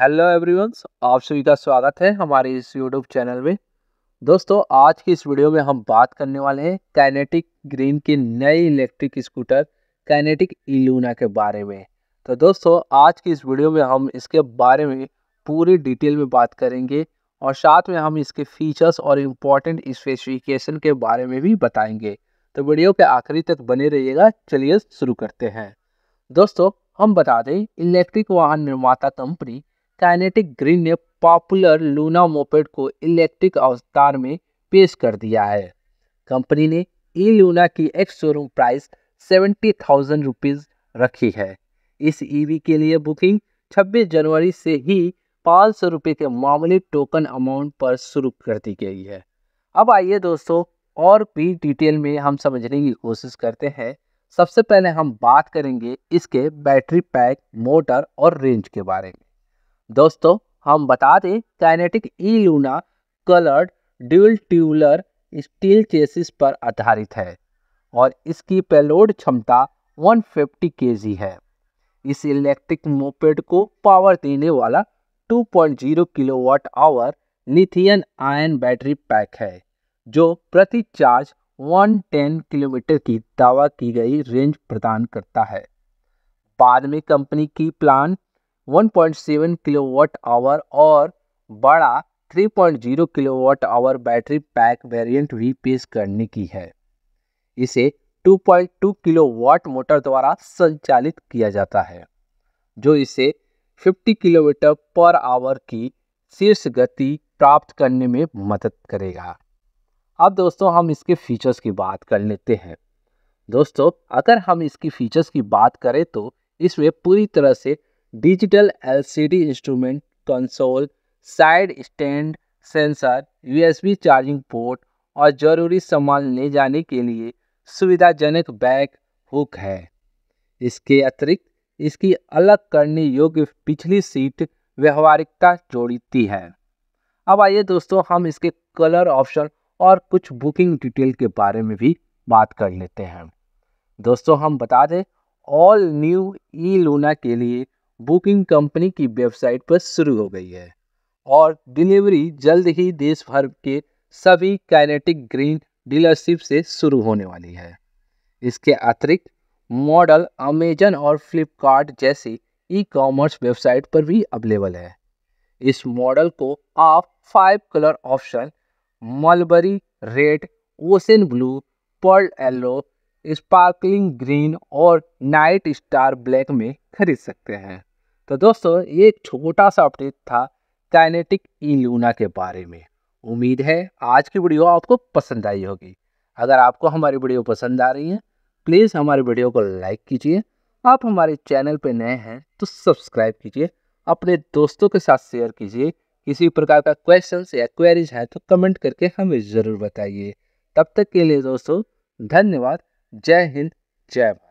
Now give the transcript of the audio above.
hello everyone आप सभी का स्वागत है हमारे इस यूट्यूब चैनल में दोस्तों आज की इस वीडियो में हम बात करने वाले हैं कैनेटिक ग्रीन की नए इलेक्ट्रिक स्कूटर कैनेटिक इलूना के बारे में तो दोस्तों आज की इस वीडियो में हम इसके बारे में पूरी डिटेल में बात करेंगे और साथ में हम इसके फीचर्स और इम्पोर्टेंट स्पेसिफिकेशन के बारे में भी बताएंगे तो वीडियो के आखिरी तक बने रहिएगा चलिए शुरू करते हैं दोस्तों हम बता दें इलेक्ट्रिक वाहन निर्माता कंपनी काइनेटिक ग्रीन ने पॉपुलर लूना मोपेड को इलेक्ट्रिक अवतार में पेश कर दिया है कंपनी ने ई लूना की ex showroom price seventy thousand rupees रखी है इस ईवी e के लिए बुकिंग 26 जनवरी से ही पाँच सौ रुपये के मामूली टोकन अमाउंट पर शुरू कर दी गई है अब आइए दोस्तों और भी डिटेल में हम समझने की कोशिश करते हैं सबसे पहले हम बात करेंगे इसके बैटरी पैक मोटर और रेंज के बारे में दोस्तों हम बता दें Kinetic e Luna coloured dual tubular steel chassis पर आधारित है और इसकी पेलोड क्षमता 150 फिफ्टी है इस इलेक्ट्रिक मोपेड को पावर देने वाला 2.0 kilowatt hour lithium ion battery pack है जो प्रति चार्ज 110 किलोमीटर की दावा की गई रेंज प्रदान करता है बाद में कंपनी की प्लान 1.7 किलोवाट आवर और बड़ा 3.0 kilowatt hour battery pack variant भी पेश करने की है इसे 2.2 किलोवाट मोटर द्वारा संचालित किया जाता है जो इसे 50 किलोमीटर पर आवर की शीर्ष गति प्राप्त करने में मदद करेगा अब दोस्तों हम इसके फीचर्स की बात कर लेते हैं दोस्तों अगर हम इसकी फीचर्स की बात करें तो इसमें पूरी तरह से digital LCD instrument console side stand sensor USB charging port और ज़रूरी सामान ले जाने के लिए सुविधाजनक बैग हुक है इसके अतिरिक्त इसकी अलग करने योग्य पिछली सीट व्यवहारिकता जोड़ती है अब आइए दोस्तों हम इसके कलर ऑप्शन और कुछ बुकिंग डिटेल के बारे में भी बात कर लेते हैं दोस्तों हम बता दें ऑल न्यू ई लूना के लिए बुकिंग कंपनी की वेबसाइट पर शुरू हो गई है और डिलीवरी जल्द ही देश भर के सभी काइनेटिक ग्रीन डीलरशिप से शुरू होने वाली है इसके अतिरिक्त मॉडल अमेजन और फ्लिपकार्ट जैसी ई कॉमर्स वेबसाइट पर भी अवेलेबल है इस मॉडल को आप five colour option mulberry red ocean blue pearl yellow sparkling green और नाइट स्टार ब्लैक में खरीद सकते हैं तो दोस्तों ये एक छोटा सा अपडेट था काइनेटिक ई लूना के बारे में उम्मीद है आज की वीडियो आपको पसंद आई होगी अगर आपको हमारी वीडियो पसंद आ रही है प्लीज़ हमारे वीडियो को लाइक कीजिए आप हमारे चैनल पर नए हैं तो सब्सक्राइब कीजिए अपने दोस्तों के साथ शेयर कीजिए किसी प्रकार का क्वेश्चन या क्वेरीज है तो कमेंट करके हमें ज़रूर बताइए तब तक के लिए दोस्तों धन्यवाद जय हिंद जय भारत